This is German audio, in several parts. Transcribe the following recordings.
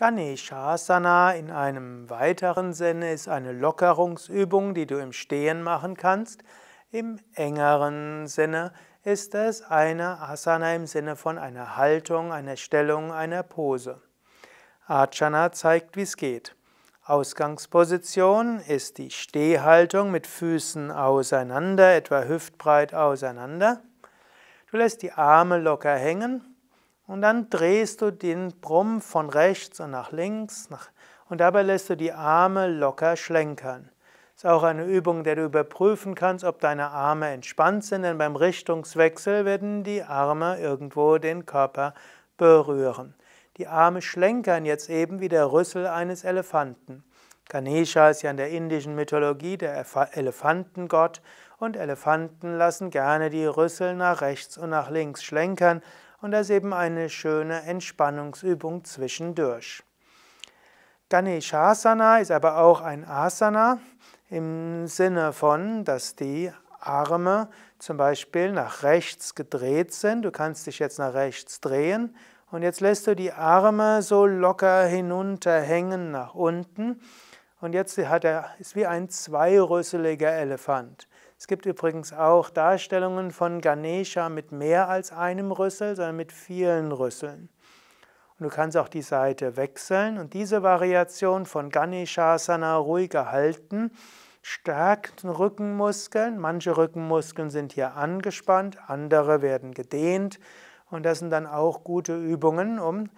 Ganeshasana in einem weiteren Sinne ist eine Lockerungsübung, die du im Stehen machen kannst. Im engeren Sinne ist es eine Asana im Sinne von einer Haltung, einer Stellung, einer Pose. Archana zeigt, wie es geht. Ausgangsposition ist die Stehhaltung mit Füßen auseinander, etwa hüftbreit auseinander. Du lässt die Arme locker hängen und dann drehst du den Brumm von rechts und nach links nach, und dabei lässt du die Arme locker schlenkern. Ist auch eine Übung, der du überprüfen kannst, ob deine Arme entspannt sind, denn beim Richtungswechsel werden die Arme irgendwo den Körper berühren. Die Arme schlenkern jetzt eben wie der Rüssel eines Elefanten. Ganesha ist ja in der indischen Mythologie der Elefantengott und Elefanten lassen gerne die Rüssel nach rechts und nach links schlenkern und das ist eben eine schöne Entspannungsübung zwischendurch. Ganeshasana ist aber auch ein Asana im Sinne von, dass die Arme zum Beispiel nach rechts gedreht sind. Du kannst dich jetzt nach rechts drehen und jetzt lässt du die Arme so locker hinunterhängen nach unten. Und jetzt hat er, ist wie ein zweirüsseliger Elefant. Es gibt übrigens auch Darstellungen von Ganesha mit mehr als einem Rüssel, sondern mit vielen Rüsseln. Und du kannst auch die Seite wechseln und diese Variation von Ganeshasana ruhig halten, stärkt Rückenmuskeln. Manche Rückenmuskeln sind hier angespannt, andere werden gedehnt und das sind dann auch gute Übungen, um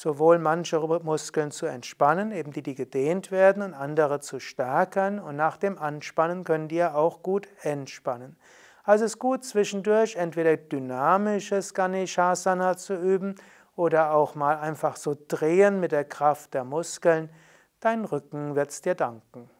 sowohl manche Muskeln zu entspannen, eben die, die gedehnt werden, und andere zu stärken. Und nach dem Anspannen können die ja auch gut entspannen. Also es ist gut, zwischendurch entweder dynamisches Ganeshasana zu üben oder auch mal einfach so drehen mit der Kraft der Muskeln. Dein Rücken wird es dir danken.